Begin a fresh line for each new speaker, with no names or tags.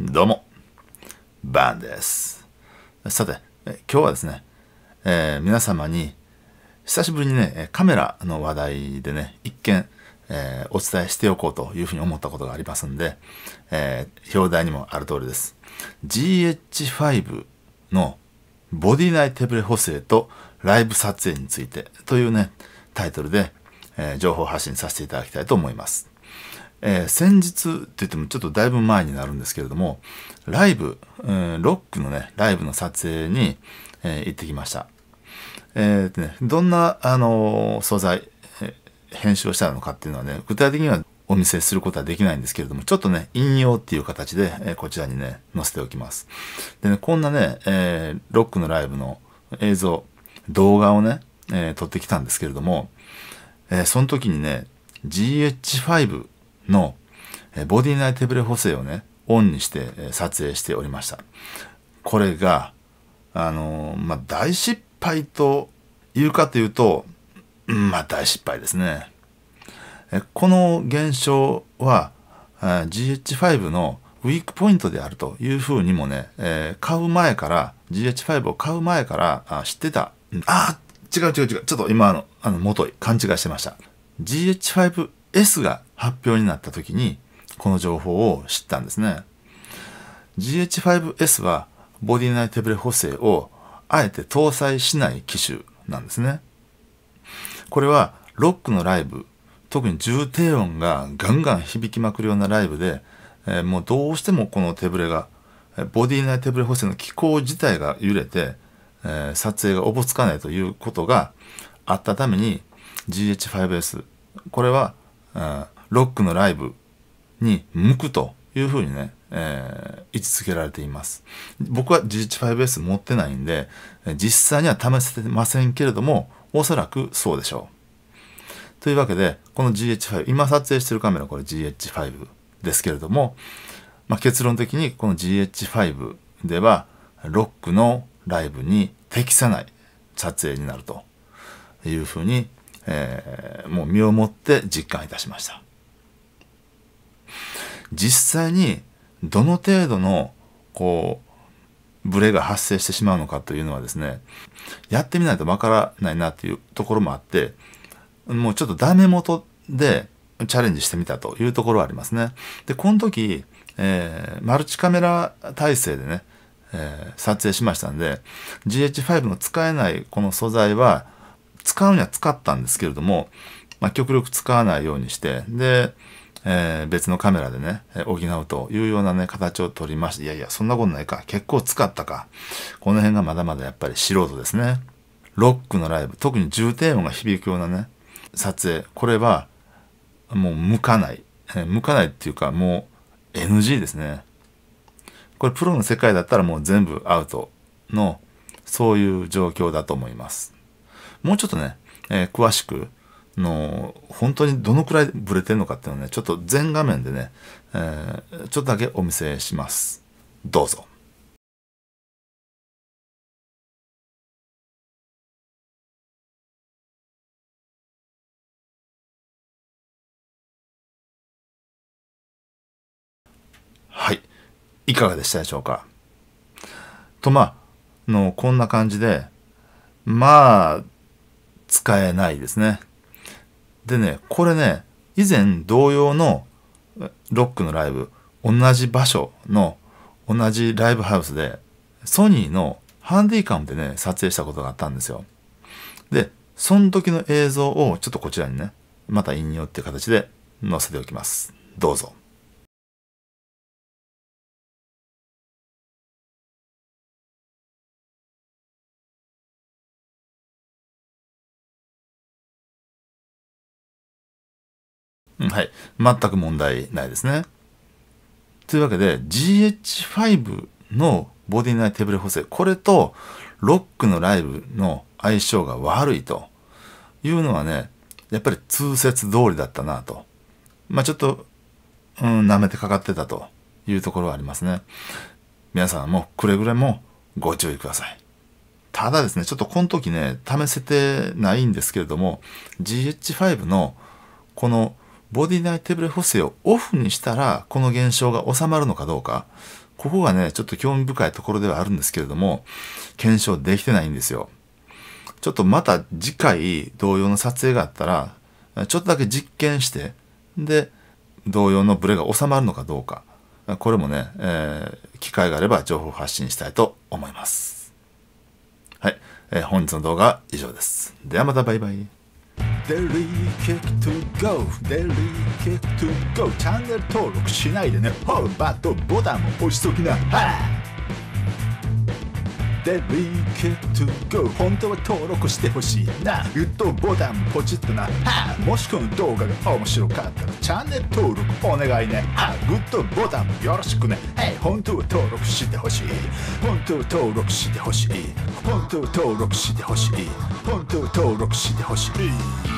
どうも、バンです。さて、今日はですね、えー、皆様に、久しぶりにね、カメラの話題でね、一見、えー、お伝えしておこうというふうに思ったことがありますんで、えー、表題にもある通りです。GH5 のボディ内手ブレ補正とライブ撮影についてというね、タイトルで、え情報発信させていただきたいと思います。えー、先日って言ってもちょっとだいぶ前になるんですけれども、ライブ、うん、ロックのね、ライブの撮影に、えー、行ってきました。えーとね、どんな、あのー、素材、えー、編集をしたのかっていうのはね、具体的にはお見せすることはできないんですけれども、ちょっとね、引用っていう形で、えー、こちらにね、載せておきます。でね、こんなね、えー、ロックのライブの映像、動画をね、えー、撮ってきたんですけれども、えー、その時にね、GH5 のボディ内手ブレ補正をねオンにして撮影しておりましたこれがあのまあ大失敗というかというとまあ大失敗ですねこの現象は GH5 のウィークポイントであるというふうにもね、えー、買う前から GH5 を買う前からあ知ってたあ違う違う違うちょっと今あのあの元勘違いしてました GH5 S が発表になった時にこの情報を知ったんですね。GH5S はボディ内手ブレ補正をあえて搭載しない機種なんですね。これはロックのライブ、特に重低音がガンガン響きまくるようなライブで、えー、もうどうしてもこの手ブレが、ボディ内手ブレ補正の機構自体が揺れて、えー、撮影がおぼつかないということがあったために GH5S、これはロックのライブに向くというふうにね、えー、位置づけられています。僕は GH5S 持ってないんで、実際には試せてませんけれども、おそらくそうでしょう。というわけで、この GH5、今撮影してるカメラこれ GH5 ですけれども、まあ、結論的にこの GH5 では、ロックのライブに適さない撮影になるというふうにえー、もう身をもって実感いたしました。実際にどの程度のこうブレが発生してしまうのかというのはですねやってみないとわからないなというところもあってもうちょっとダメ元でチャレンジしてみたというところはありますね。でこの時、えー、マルチカメラ体制でね、えー、撮影しましたんで GH5 の使えないこの素材は使うには使ったんですけれども、まあ、極力使わないようにして、で、えー、別のカメラでね、補うというようなね、形を取りまして、いやいや、そんなことないか。結構使ったか。この辺がまだまだやっぱり素人ですね。ロックのライブ、特に重低音が響くようなね、撮影。これは、もう向かない。えー、向かないっていうか、もう NG ですね。これプロの世界だったらもう全部アウトの、そういう状況だと思います。もうちょっとね、えー、詳しく、の、本当にどのくらいブレてるのかっていうのをね、ちょっと全画面でね、えー、ちょっとだけお見せします。どうぞ。はい。いかがでしたでしょうか。と、まあ、の、こんな感じで、まあ、使えないですね。でね、これね、以前同様のロックのライブ、同じ場所の同じライブハウスで、ソニーのハンディカムでね、撮影したことがあったんですよ。で、その時の映像をちょっとこちらにね、また引用っていう形で載せておきます。どうぞ。、はい。全く問題ないですね。というわけで GH5 のボディ内手ブレ補正これとロックのライブの相性が悪いというのはねやっぱり通説通りだったなとまあちょっとうん舐めてかかってたというところはありますね皆さんもくれぐれもご注意くださいただですねちょっとこの時ね試せてないんですけれども GH5 のこのボディ内手ブレ補正をオフにしたら、この現象が収まるのかどうか、ここがね、ちょっと興味深いところではあるんですけれども、検証できてないんですよ。ちょっとまた次回同様の撮影があったら、ちょっとだけ実験して、で、同様のブレが収まるのかどうか、これもね、えー、機会があれば情報発信したいと思います。はい、えー、本日の動画は以上です。ではまたバイバイ。デリケットゴーデリケットゴーチャンネル登録しないでねホーバットボタンを押しときなはデリーケットゴー本当は登録してほしいなグッドボタンポチッとなはもしこの動画が面白かったらチャンネル登録お願いねはグッドボタンもよろしくねえ本当は登録してほしい本当は登録してほしい本当は登録してほしい本当は登録してほしい